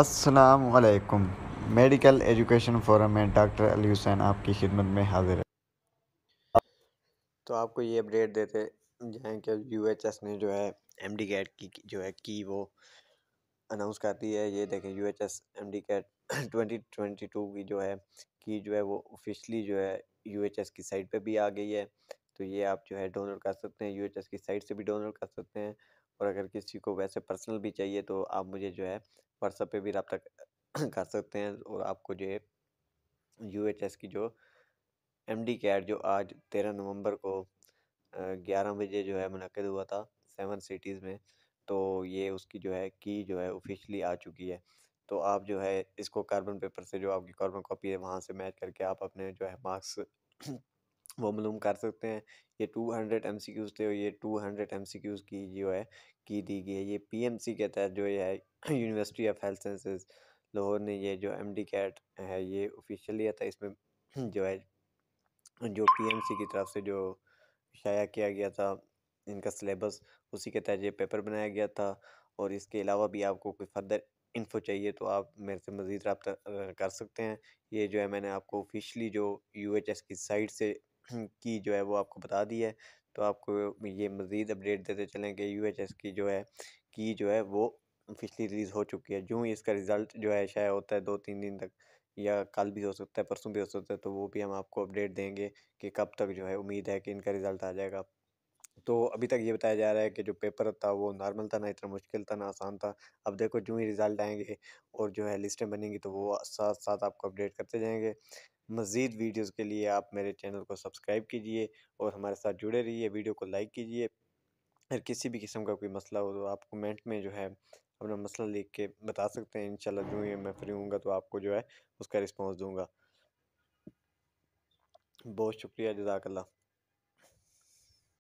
असलकुम medical education forum में doctor Ali Hussain आपकी खिदमत में हाजिर है तो आपको ये अपडेट देते हैं कि यू एच एस ने जो है एम डी कैट की जो है की वो अनाउंस कर दी है ये देखें U H S M D CAT twenty twenty two की जो है की जो है वो ऑफिशली जो है यू एच एस की साइट पर भी आ गई है तो ये आप जो है डाउनलोड कर सकते हैं यू एच एस की साइट से भी डाउनलोड कर सकते हैं और अगर किसी को वैसे पर्सनल भी चाहिए तो आप मुझे जो है व्हाट्सअप पे भी रबता कर सकते हैं और आपको जो है यू एच एस की जो एम डी कैट जो आज तेरह नवंबर को ग्यारह बजे जो है मनद हुआ था सेवन सिटीज़ में तो ये उसकी जो है की जो है ऑफ़िशली आ चुकी है तो आप जो है इसको कार्बन पेपर से जो आपकी कार्बन कॉपी है वहाँ से मैच करके आप अपने जो है मार्क्स वो मालूम कर सकते हैं ये 200 क्यूज़ थे और ये 200 क्यूज़ की जो है की दी गई है ये पी एम सी के तहत जो है university of health sciences Lahore ने ये जो एम डी कैट है ये ऑफिशियल लिया था इसमें जो है जो पी एम सी की तरफ से जो शाया किया गया था इनका सिलेबस उसी के तहत ये पेपर बनाया गया था और इसके अलावा भी आपको कोई फर्दर इन्फो चाहिए तो आप मेरे से मज़ीद रबता कर सकते हैं ये जो है मैंने आपको ऑफिशली जो यू एच एस की साइट से की जो है वो आपको बता दी है तो आपको ये मज़ीद अपडेट देते चलें कि यू एच एस की जो है की जो है वो ऑफिशली रिलीज़ हो चुकी है जो ही इसका रिज़ल्ट जो है शायद होता है दो तीन दिन तक या कल भी हो सकता है परसों भी हो सकता है तो वो भी हम आपको अपडेट देंगे कि कब तक जो है उम्मीद है कि इनका रिज़ल्ट आ जाएगा तो अभी तक ये बताया जा रहा है कि जो पेपर था वो नॉर्मल था ना इतना मुश्किल था ना आसान था अब देखो जो ही रिज़ल्ट आएंगे और जो है लिस्टें बनेंगी तो वो साथ साथ आपको अपडेट करते जाएंगे मज़ीद वीडियोस के लिए आप मेरे चैनल को सब्सक्राइब कीजिए और हमारे साथ जुड़े रहिए वीडियो को लाइक कीजिए अगर किसी भी किस्म का कोई मसला हो तो आप कमेंट में जो है अपना मसला लिख के बता सकते हैं इंशाल्लाह जो ये मैं फ्री हूँगा तो आपको जो है उसका रिस्पांस दूंगा बहुत शुक्रिया जजाकल्ला